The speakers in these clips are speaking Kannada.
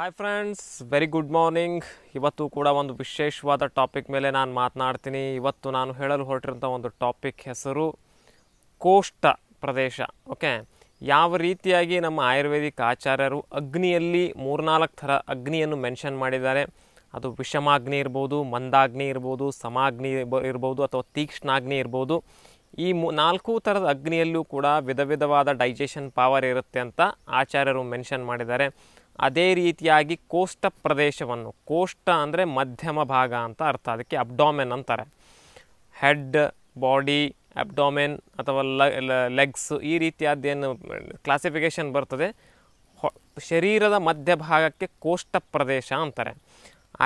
hi friends very good morning ಇವತ್ತು ಕೂಡ ಒಂದು ವಿಶೇಷವಾದ ಟಾಪಿಕ್ ಮೇಲೆ ನಾನು ಮಾತನಾಡ್ತೀನಿ ಇವತ್ತು ನಾನು ಹೇಳಲು ಹೊರಟಿರೋಂಥ ಒಂದು ಟಾಪಿಕ್ ಹೆಸರು ಕೋಷ್ಟ ಪ್ರದೇಶ ಓಕೆ ಯಾವ ರೀತಿಯಾಗಿ ನಮ್ಮ ಆಯುರ್ವೇದಿಕ್ ಆಚಾರ್ಯರು ಅಗ್ನಿಯಲ್ಲಿ ಮೂರ್ನಾಲ್ಕು ಥರ ಅಗ್ನಿಯನ್ನು ಮೆನ್ಷನ್ ಮಾಡಿದ್ದಾರೆ ಅದು ವಿಷಮಾಗ್ನಿ ಇರ್ಬೋದು ಮಂದಾಗ್ನಿ ಇರ್ಬೋದು ಸಮಾಗ್ನಿ ಇರ್ಬೋದು ಅಥವಾ ತೀಕ್ಷ್ಣಾಗ್ನಿ ಇರ್ಬೋದು ಈ ಮೂ ನಾಲ್ಕು ಥರದ ಅಗ್ನಿಯಲ್ಲೂ ಕೂಡ ವಿಧ ವಿಧವಾದ ಡೈಜೆಷನ್ ಪವರ್ ಇರುತ್ತೆ ಅಂತ ಆಚಾರ್ಯರು ಮೆನ್ಷನ್ ಮಾಡಿದ್ದಾರೆ ಅದೇ ರೀತಿಯಾಗಿ ಕೋಷ್ಟ ಪ್ರದೇಶವನ್ನು ಕೋಷ್ಟ ಅಂದರೆ ಮಧ್ಯಮ ಭಾಗ ಅಂತ ಅರ್ಥ ಅದಕ್ಕೆ ಅಬ್ಡಾಮೆನ್ ಅಂತಾರೆ ಹೆಡ್ ಬಾಡಿ ಅಬ್ಡಾಮೆನ್ ಅಥವಾ ಲೆಗ್ಸ್ ಈ ರೀತಿಯಾದ್ದೇನು ಕ್ಲಾಸಿಫಿಕೇಷನ್ ಬರ್ತದೆ ಶರೀರದ ಮಧ್ಯಭಾಗಕ್ಕೆ ಕೋಷ್ಟ ಪ್ರದೇಶ ಅಂತಾರೆ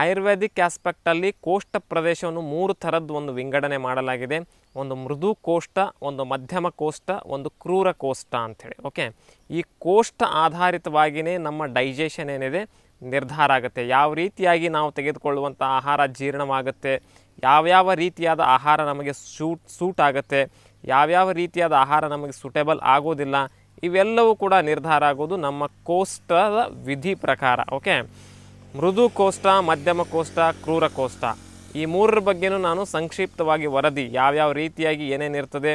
ಆಯುರ್ವೇದಿಕ್ ಆಸ್ಪೆಕ್ಟಲ್ಲಿ ಕೋಷ್ಟ ಪ್ರದೇಶವನ್ನು ಮೂರು ಥರದ್ದು ಒಂದು ವಿಂಗಡಣೆ ಮಾಡಲಾಗಿದೆ ಒಂದು ಮೃದು ಕೋಷ್ಟ ಒಂದು ಮಧ್ಯಮ ಕೋಷ್ಟ ಒಂದು ಕ್ರೂರ ಕೋಷ್ಟ ಅಂಥೇಳಿ ಓಕೆ ಈ ಕೋಷ್ಟ ಆಧಾರಿತವಾಗಿಯೇ ನಮ್ಮ ಡೈಜೆಷನ್ ಏನಿದೆ ನಿರ್ಧಾರ ಆಗುತ್ತೆ ಯಾವ ರೀತಿಯಾಗಿ ನಾವು ತೆಗೆದುಕೊಳ್ಳುವಂಥ ಆಹಾರ ಜೀರ್ಣವಾಗುತ್ತೆ ಯಾವ್ಯಾವ ರೀತಿಯಾದ ಆಹಾರ ನಮಗೆ ಸೂಟ್ ಸೂಟ್ ಆಗುತ್ತೆ ಯಾವ್ಯಾವ ರೀತಿಯಾದ ಆಹಾರ ನಮಗೆ ಸೂಟೇಬಲ್ ಆಗೋದಿಲ್ಲ ಇವೆಲ್ಲವೂ ಕೂಡ ನಿರ್ಧಾರ ಆಗೋದು ನಮ್ಮ ಕೋಷ್ಟದ ವಿಧಿ ಪ್ರಕಾರ ಓಕೆ ಮೃದು ಕೋಷ್ಟ ಮಧ್ಯಮ ಕೋಷ್ಟ ಕ್ರೂರ ಕೋಷ್ಟ ಈ ಮೂರರ ಬಗ್ಗೆನೂ ನಾನು ಸಂಕ್ಷಿಪ್ತವಾಗಿ ವರದಿ ಯಾವ್ಯಾವ ರೀತಿಯಾಗಿ ಇರ್ತದೆ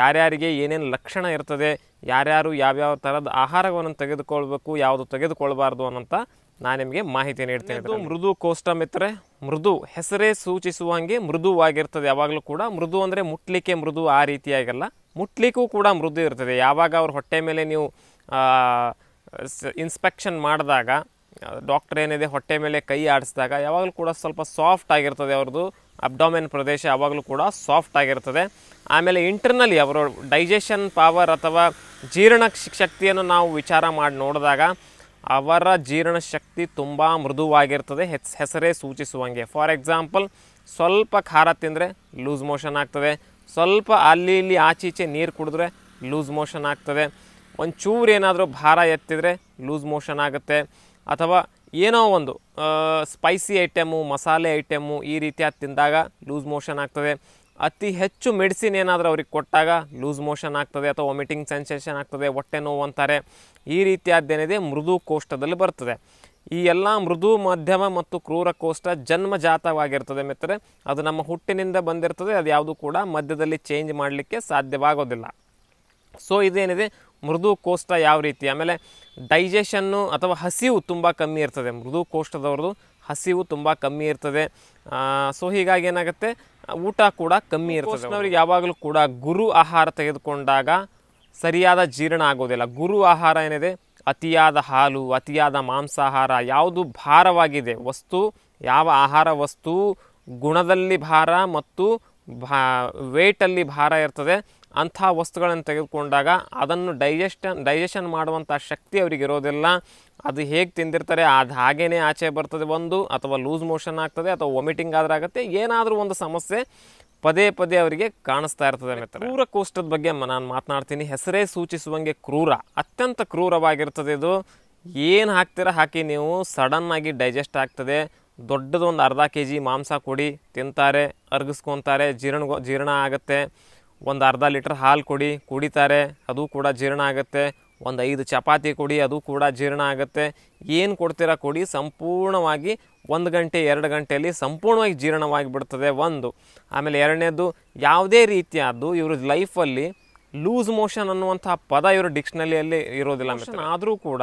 ಯಾರ್ಯಾರಿಗೆ ಏನೇನು ಲಕ್ಷಣ ಇರ್ತದೆ ಯಾರ್ಯಾರು ಯಾವ್ಯಾವ ಥರದ ಆಹಾರವನ್ನು ತೆಗೆದುಕೊಳ್ಬೇಕು ಯಾವುದು ತೆಗೆದುಕೊಳ್ಬಾರ್ದು ಅನ್ನೋಂಥ ನಾನು ನಿಮಗೆ ಮಾಹಿತಿ ನೀಡ್ತೇನೆ ಇದು ಮೃದು ಕೋಷ್ಟ ಮಿತ್ರೆ ಮೃದು ಹೆಸರೇ ಸೂಚಿಸುವ ಹಾಗೆ ಮೃದುವಾಗಿರ್ತದೆ ಯಾವಾಗಲೂ ಕೂಡ ಮೃದು ಅಂದರೆ ಮುಟ್ಲಿಕ್ಕೆ ಮೃದು ಆ ರೀತಿಯಾಗಿಲ್ಲ ಮುಟ್ಲಿಕ್ಕೂ ಕೂಡ ಮೃದು ಇರ್ತದೆ ಯಾವಾಗ ಅವ್ರ ಹೊಟ್ಟೆ ಮೇಲೆ ನೀವು ಇನ್ಸ್ಪೆಕ್ಷನ್ ಮಾಡಿದಾಗ ಡಾಕ್ಟರ್ ಏನಿದೆ ಹೊಟ್ಟೆ ಮೇಲೆ ಕೈ ಆಡಿಸಿದಾಗ ಯಾವಾಗಲೂ ಕೂಡ ಸ್ವಲ್ಪ ಸಾಫ್ಟ್ ಆಗಿರ್ತದೆ ಅವ್ರದ್ದು ಅಬ್ಡಾಮೆನ್ ಪ್ರದೇಶ ಯಾವಾಗಲೂ ಕೂಡ ಸಾಫ್ಟ್ ಆಗಿರ್ತದೆ ಆಮೇಲೆ ಇಂಟರ್ನಲಿ ಅವರ ಡೈಜೆಷನ್ ಪವರ್ ಅಥವಾ ಜೀರ್ಣ ಶಕ್ತಿಯನ್ನು ನಾವು ವಿಚಾರ ಮಾಡಿ ನೋಡಿದಾಗ ಅವರ ಜೀರ್ಣ ಶಕ್ತಿ ತುಂಬ ಮೃದುವಾಗಿರ್ತದೆ ಹೆಸ್ ಹೆಸರೇ ಸೂಚಿಸುವಂಗೆ ಫಾರ್ ಎಕ್ಸಾಂಪಲ್ ಸ್ವಲ್ಪ ಖಾರ ತಿಂದರೆ ಲೂಸ್ ಮೋಷನ್ ಆಗ್ತದೆ ಸ್ವಲ್ಪ ಅಲ್ಲಿ ಇಲ್ಲಿ ಆಚೀಚೆ ನೀರು ಕುಡಿದ್ರೆ ಲೂಸ್ ಮೋಷನ್ ಆಗ್ತದೆ ಒಂದು ಚೂರು ಏನಾದರೂ ಭಾರ ಎತ್ತಿದರೆ ಲೂಸ್ ಮೋಷನ್ ಆಗುತ್ತೆ ಅಥವಾ ಏನೋ ಒಂದು ಸ್ಪೈಸಿ ಐಟಮ್ಮು ಮಸಾಲೆ ಐಟಮು ಈ ರೀತಿಯಾದ ತಿಂದಾಗ ಲೂಸ್ ಮೋಷನ್ ಆಗ್ತದೆ ಅತಿ ಹೆಚ್ಚು ಮೆಡಿಸಿನ್ ಏನಾದರೂ ಅವ್ರಿಗೆ ಕೊಟ್ಟಾಗ ಲೂಸ್ ಮೋಷನ್ ಆಗ್ತದೆ ಅಥವಾ ವಾಮಿಟಿಂಗ್ ಸೆನ್ಸೇಷನ್ ಆಗ್ತದೆ ಹೊಟ್ಟೆ ನೋವು ಅಂತಾರೆ ಈ ರೀತಿಯಾದ್ದೇನಿದೆ ಮೃದು ಕೋಷ್ಟದಲ್ಲಿ ಬರ್ತದೆ ಈ ಎಲ್ಲ ಮೃದು ಮಧ್ಯಮ ಮತ್ತು ಕ್ರೂರ ಕೋಷ್ಟ ಜನ್ಮಜಾತವಾಗಿರ್ತದೆ ಮಿತ್ರ ಅದು ನಮ್ಮ ಹುಟ್ಟಿನಿಂದ ಬಂದಿರ್ತದೆ ಅದು ಯಾವುದು ಕೂಡ ಮಧ್ಯದಲ್ಲಿ ಚೇಂಜ್ ಮಾಡಲಿಕ್ಕೆ ಸಾಧ್ಯವಾಗೋದಿಲ್ಲ ಸೊ ಇದೇನಿದೆ ಮೃದು ಕೋಷ್ಠ ಯಾವ ರೀತಿ ಆಮೇಲೆ ಡೈಜೆಷನ್ನು ಅಥವಾ ಹಸಿವು ತುಂಬ ಕಮ್ಮಿ ಇರ್ತದೆ ಮೃದು ಕೋಷ್ಠದವ್ರದ್ದು ಹಸಿವು ತುಂಬ ಕಮ್ಮಿ ಇರ್ತದೆ ಸೊ ಹೀಗಾಗಿ ಏನಾಗುತ್ತೆ ಊಟ ಕೂಡ ಕಮ್ಮಿ ಇರ್ತದೆ ಅವ್ರಿಗೆ ಯಾವಾಗಲೂ ಕೂಡ ಗುರು ಆಹಾರ ತೆಗೆದುಕೊಂಡಾಗ ಸರಿಯಾದ ಜೀರ್ಣ ಆಗೋದಿಲ್ಲ ಗುರು ಆಹಾರ ಏನಿದೆ ಅತಿಯಾದ ಹಾಲು ಅತಿಯಾದ ಮಾಂಸಾಹಾರ ಯಾವುದು ಭಾರವಾಗಿದೆ ವಸ್ತು ಯಾವ ಆಹಾರ ವಸ್ತು ಗುಣದಲ್ಲಿ ಭಾರ ಮತ್ತು ಭಾ ವೆಯ್ಟಲ್ಲಿ ಭಾರ ಇರ್ತದೆ ಅಂಥ ವಸ್ತುಗಳನ್ನು ತೆಗೆದುಕೊಂಡಾಗ ಅದನ್ನು ಡೈಜೆಸ್ಟನ್ ಡೈಜೆಷನ್ ಮಾಡುವಂಥ ಶಕ್ತಿ ಅವರಿಗೆ ಇರೋದಿಲ್ಲ ಅದು ಹೇಗೆ ತಿಂದಿರ್ತಾರೆ ಅದು ಹಾಗೇನೇ ಆಚೆ ಬರ್ತದೆ ಒಂದು ಅಥವಾ ಲೂಸ್ ಮೋಷನ್ ಆಗ್ತದೆ ಅಥವಾ ವಾಮಿಟಿಂಗ್ ಆದರೆ ಆಗುತ್ತೆ ಏನಾದರೂ ಒಂದು ಸಮಸ್ಯೆ ಪದೇ ಪದೇ ಅವರಿಗೆ ಕಾಣಿಸ್ತಾ ಇರ್ತದೆ ಕ್ರೂರ ಕೋಷ್ಟದ ಬಗ್ಗೆ ನಾನು ಮಾತನಾಡ್ತೀನಿ ಹೆಸರೇ ಸೂಚಿಸುವಂಗೆ ಕ್ರೂರ ಅತ್ಯಂತ ಕ್ರೂರವಾಗಿರ್ತದೆ ಇದು ಏನು ಹಾಕ್ತೀರ ಹಾಕಿ ನೀವು ಸಡನ್ನಾಗಿ ಡೈಜೆಸ್ಟ್ ಆಗ್ತದೆ ದೊಡ್ಡದೊಂದು ಅರ್ಧ ಕೆ ಜಿ ಮಾಂಸ ಕೊಡಿ ತಿಂತಾರೆ ಅರ್ಗಿಸ್ಕೊತಾರೆ ಜೀರ್ಣಗೊ ಜೀರ್ಣ ಆಗುತ್ತೆ ಒಂದು ಅರ್ಧ ಲೀಟ್ರ್ ಹಾಲು ಕೊಡಿ ಕುಡಿತಾರೆ ಅದು ಕೂಡ ಜೀರ್ಣ ಆಗುತ್ತೆ ಒಂದು ಐದು ಚಪಾತಿ ಕೊಡಿ ಅದು ಕೂಡ ಜೀರ್ಣ ಆಗುತ್ತೆ ಏನು ಕೊಡ್ತೀರಾ ಕೊಡಿ ಸಂಪೂರ್ಣವಾಗಿ ಒಂದು ಗಂಟೆ ಎರಡು ಗಂಟೆಯಲ್ಲಿ ಸಂಪೂರ್ಣವಾಗಿ ಜೀರ್ಣವಾಗಿ ಬಿಡ್ತದೆ ಒಂದು ಆಮೇಲೆ ಎರಡನೇದು ಯಾವುದೇ ರೀತಿಯಾದ್ದು ಇವ್ರ ಲೈಫಲ್ಲಿ ಲೂಸ್ ಮೋಷನ್ ಅನ್ನುವಂಥ ಪದ ಇವರು ಡಿಕ್ಷನರಿಯಲ್ಲಿ ಇರೋದಿಲ್ಲ ಆದರೂ ಕೂಡ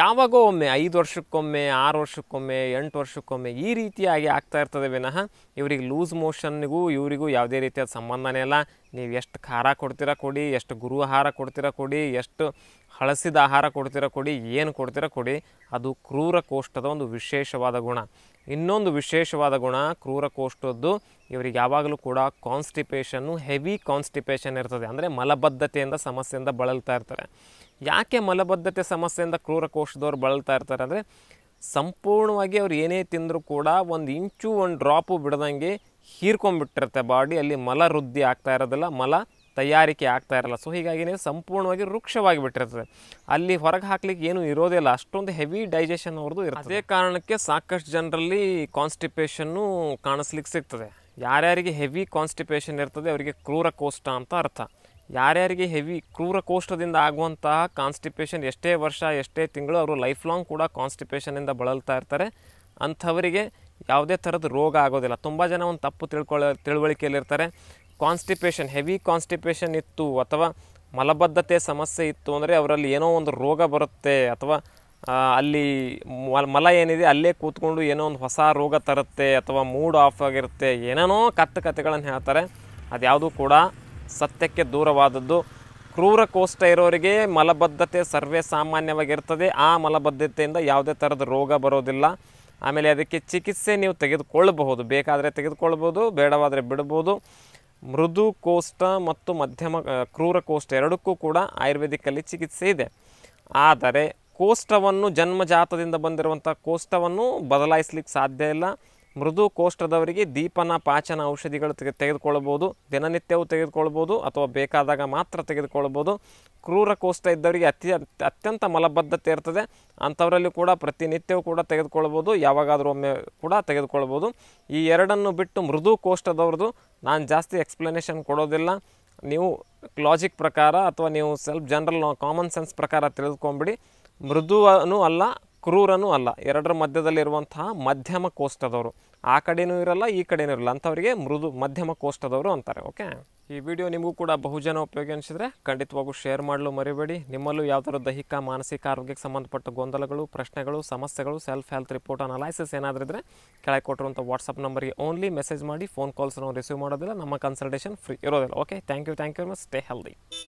ಯಾವಾಗೋ ಒಮ್ಮೆ ಐದು ವರ್ಷಕ್ಕೊಮ್ಮೆ ಆರು ವರ್ಷಕ್ಕೊಮ್ಮೆ ಎಂಟು ವರ್ಷಕ್ಕೊಮ್ಮೆ ಈ ರೀತಿಯಾಗಿ ಆಗ್ತಾ ಇರ್ತದೆ ವಿನಃ ಇವರಿಗೆ ಲೂಸ್ ಮೋಷನ್ನಿಗೂ ಇವರಿಗೂ ಯಾವುದೇ ರೀತಿಯಾದ ಸಂಬಂಧನೇ ಇಲ್ಲ ನೀವು ಎಷ್ಟು ಖಾರ ಕೊಡ್ತೀರ ಕೊಡಿ ಎಷ್ಟು ಗುರು ಆಹಾರ ಕೊಡ್ತೀರ ಕೊಡಿ ಎಷ್ಟು ಹಳಸಿದ ಆಹಾರ ಕೊಡ್ತೀರ ಕೊಡಿ ಏನು ಕೊಡ್ತೀರ ಕೊಡಿ ಅದು ಕ್ರೂರ ಕೋಷ್ಟದ ಒಂದು ವಿಶೇಷವಾದ ಗುಣ ಇನ್ನೊಂದು ವಿಶೇಷವಾದ ಗುಣ ಕ್ರೂರ ಕೋಷ್ಟದ್ದು ಇವರಿಗೆ ಯಾವಾಗಲೂ ಕೂಡ ಕಾನ್ಸ್ಟಿಪೇಷನ್ನು ಹೆವಿ ಕಾನ್ಸ್ಟಿಪೇಷನ್ ಇರ್ತದೆ ಅಂದರೆ ಮಲಬದ್ಧತೆಯಿಂದ ಸಮಸ್ಯೆಯಿಂದ ಬಳಲ್ತಾ ಇರ್ತಾರೆ ಯಾಕೆ ಮಲಬದ್ಧತೆ ಸಮಸ್ಯೆಯಿಂದ ಕ್ರೂರ ಕ್ರೂರಕೋಶದವ್ರು ಬಳಲ್ತಾ ಇರ್ತಾರೆ ಅಂದರೆ ಸಂಪೂರ್ಣವಾಗಿ ಅವ್ರು ಏನೇ ತಿಂದರೂ ಕೂಡ ಒಂದು ಇಂಚು ಒಂದು ಡ್ರಾಪು ಬಿಡದಂಗೆ ಹೀರ್ಕೊಂಡ್ಬಿಟ್ಟಿರುತ್ತೆ ಬಾಡಿ ಅಲ್ಲಿ ಮಲ ವೃದ್ಧಿ ಆಗ್ತಾ ಇರೋದಿಲ್ಲ ಮಲ ತಯಾರಿಕೆ ಆಗ್ತಾ ಇರಲ್ಲ ಸೊ ಹೀಗಾಗಿನೇ ಸಂಪೂರ್ಣವಾಗಿ ವೃಕ್ಷವಾಗಿ ಬಿಟ್ಟಿರ್ತದೆ ಅಲ್ಲಿ ಹೊರಗೆ ಹಾಕ್ಲಿಕ್ಕೆ ಏನೂ ಇರೋದಿಲ್ಲ ಅಷ್ಟೊಂದು ಹೆವಿ ಡೈಜೆಷನ್ ಅವ್ರದ್ದು ಇರುತ್ತೆ ಅದೇ ಕಾರಣಕ್ಕೆ ಸಾಕಷ್ಟು ಜನರಲ್ಲಿ ಕಾನ್ಸ್ಟಿಪೇಷನ್ನು ಕಾಣಿಸ್ಲಿಕ್ಕೆ ಸಿಗ್ತದೆ ಯಾರ್ಯಾರಿಗೆ ಹೆವಿ ಕಾನ್ಸ್ಟಿಪೇಷನ್ ಇರ್ತದೆ ಅವರಿಗೆ ಕ್ರೂರ ಕೋಷ್ಟ ಅಂತ ಅರ್ಥ ಯಾರ್ಯಾರಿಗೆ ಹೆವಿ ಕ್ರೂರ ಕೋಷ್ಟದಿಂದ ಆಗುವಂತಹ ಕಾನ್ಸ್ಟಿಪೇಷನ್ ಎಷ್ಟೇ ವರ್ಷ ಎಷ್ಟೇ ತಿಂಗಳು ಅವರು ಲೈಫ್ ಲಾಂಗ್ ಕೂಡ ಕಾನ್ಸ್ಟಿಪೇಷನಿಂದ ಬಳಲ್ತಾ ಇರ್ತಾರೆ ಅಂಥವರಿಗೆ ಯಾವುದೇ ಥರದ ರೋಗ ಆಗೋದಿಲ್ಲ ತುಂಬ ಜನ ಒಂದು ತಪ್ಪು ತಿಳ್ಕೊಳ್ಳ ತಿಳುವಳಿಕೆಯಲ್ಲಿರ್ತಾರೆ ಕಾನ್ಸ್ಟಿಪೇಷನ್ ಹೆವಿ ಕಾನ್ಸ್ಟಿಪೇಷನ್ ಇತ್ತು ಅಥವಾ ಮಲಬದ್ಧತೆ ಸಮಸ್ಯೆ ಇತ್ತು ಅಂದರೆ ಅವರಲ್ಲಿ ಏನೋ ಒಂದು ರೋಗ ಬರುತ್ತೆ ಅಥವಾ ಅಲ್ಲಿ ಮಲ ಏನಿದೆ ಅಲ್ಲೇ ಕೂತ್ಕೊಂಡು ಏನೋ ಒಂದು ಹೊಸ ರೋಗ ತರುತ್ತೆ ಅಥವಾ ಮೂಡ್ ಆಫ್ ಆಗಿರುತ್ತೆ ಏನೇನೋ ಕಥೆ ಕಥೆಗಳನ್ನು ಹೇಳ್ತಾರೆ ಅದ್ಯಾವುದೂ ಕೂಡ ಸತ್ಯಕ್ಕೆ ದೂರವಾದದ್ದು ಕ್ರೂರ ಕೋಷ್ಟ ಇರೋರಿಗೆ ಮಲಬದ್ಧತೆ ಸರ್ವೇ ಸಾಮಾನ್ಯವಾಗಿರ್ತದೆ ಆ ಮಲಬದ್ಧತೆಯಿಂದ ಯಾವುದೇ ಥರದ ರೋಗ ಬರೋದಿಲ್ಲ ಆಮೇಲೆ ಅದಕ್ಕೆ ಚಿಕಿತ್ಸೆ ನೀವು ತೆಗೆದುಕೊಳ್ಳಬಹುದು ಬೇಕಾದರೆ ತೆಗೆದುಕೊಳ್ಬೋದು ಬೇಡವಾದರೆ ಬಿಡ್ಬೋದು ಮೃದು ಕೋಷ್ಠ ಮತ್ತು ಮಧ್ಯಮ ಕ್ರೂರ ಕೋಷ್ಠ ಎರಡಕ್ಕೂ ಕೂಡ ಆಯುರ್ವೇದಿಕಲ್ಲಿ ಚಿಕಿತ್ಸೆ ಇದೆ ಆದರೆ ಕೋಷ್ಠವನ್ನು ಜನ್ಮಜಾತದಿಂದ ಬಂದಿರುವಂಥ ಕೋಷ್ಠವನ್ನು ಬದಲಾಯಿಸ್ಲಿಕ್ಕೆ ಸಾಧ್ಯ ಇಲ್ಲ ಮೃದು ಕೋಷ್ಟದವರಿಗೆ ದೀಪನ ಪಾಚನ ಔಷಧಿಗಳು ತೆಗೆ ತೆಗೆದುಕೊಳ್ಬೋದು ದಿನನಿತ್ಯವೂ ತೆಗೆದುಕೊಳ್ಬೋದು ಅಥವಾ ಬೇಕಾದಾಗ ಮಾತ್ರ ತೆಗೆದುಕೊಳ್ಬೋದು ಕ್ರೂರ ಕೋಷ್ಠ ಇದ್ದವರಿಗೆ ಅತಿ ಅತ್ಯಂತ ಮಲಬದ್ಧತೆ ಇರ್ತದೆ ಅಂಥವರಲ್ಲಿ ಕೂಡ ಪ್ರತಿನಿತ್ಯವೂ ಕೂಡ ತೆಗೆದುಕೊಳ್ಬೋದು ಯಾವಾಗಾದರೂ ಒಮ್ಮೆ ಕೂಡ ತೆಗೆದುಕೊಳ್ಬೋದು ಈ ಎರಡನ್ನು ಬಿಟ್ಟು ಮೃದು ಕೋಷ್ಟದವ್ರದ್ದು ನಾನು ಜಾಸ್ತಿ ಎಕ್ಸ್ಪ್ಲನೇಷನ್ ಕೊಡೋದಿಲ್ಲ ನೀವು ಲಾಜಿಕ್ ಪ್ರಕಾರ ಅಥವಾ ನೀವು ಸೆಲ್ಫ್ ಜನರಲ್ ಕಾಮನ್ ಸೆನ್ಸ್ ಪ್ರಕಾರ ತಿಳಿದುಕೊಂಬಿಡಿ ಮೃದುವನೂ ಅಲ್ಲ ಕ್ರೂರನೂ ಅಲ್ಲ ಎರಡರ ಮಧ್ಯದಲ್ಲಿರುವಂತಹ ಮಧ್ಯಮ ಕೋಷ್ಟದವರು ಆ ಕಡೆಯೂ ಇರಲ್ಲ ಈ ಕಡೆಯೂ ಇರಲ್ಲ ಅಂಥವರಿಗೆ ಮೃದು ಮಧ್ಯಮ ಕೋಷ್ಟದವರು ಅಂತಾರೆ ಓಕೆ ಈ ವಿಡಿಯೋ ನಿಮಗೂ ಕೂಡ ಬಹುಜನ ಉಪಯೋಗ ಅನಿಸಿದ್ರೆ ಖಂಡಿತವಾಗೂ ಶೇರ್ ಮಾಡಲು ಮರಿಬೇಡಿ ನಿಮ್ಮಲ್ಲೂ ಯಾವ್ದಾದ್ರು ದೈಹಿಕ ಮಾನಸಿಕ ಆರೋಗ್ಯಕ್ಕೆ ಸಂಬಂಧಪಟ್ಟ ಗೊಂದಲಗಳು ಪ್ರಶ್ನೆಗಳು ಸಮಸ್ಯೆಗಳು ಸೆಲ್ಫ್ ಹೆಲ್ತ್ ರಿಪೋರ್ಟ್ ಅನಾಲಿಸಿಸ್ ಏನಾದರೂ ಇದ್ದರೆ ಕೆಳಗೆ ಕೊಟ್ಟಿರುವಂಥ ವಾಟ್ಸಪ್ ನಂಬರ್ಗೆ ಓನ್ಲಿ ಮೆಸೇಜ್ ಮಾಡಿ ಫೋನ್ ಕಾಲ್ಸ್ ನಾವು ರಿಸೀವ್ ಮಾಡೋದಿಲ್ಲ ನಮ್ಮ ಕನ್ಸಲ್ಟೇಷನ್ ಫ್ರೀ ಇರೋದಿಲ್ಲ okay thank you thank you much stay healthy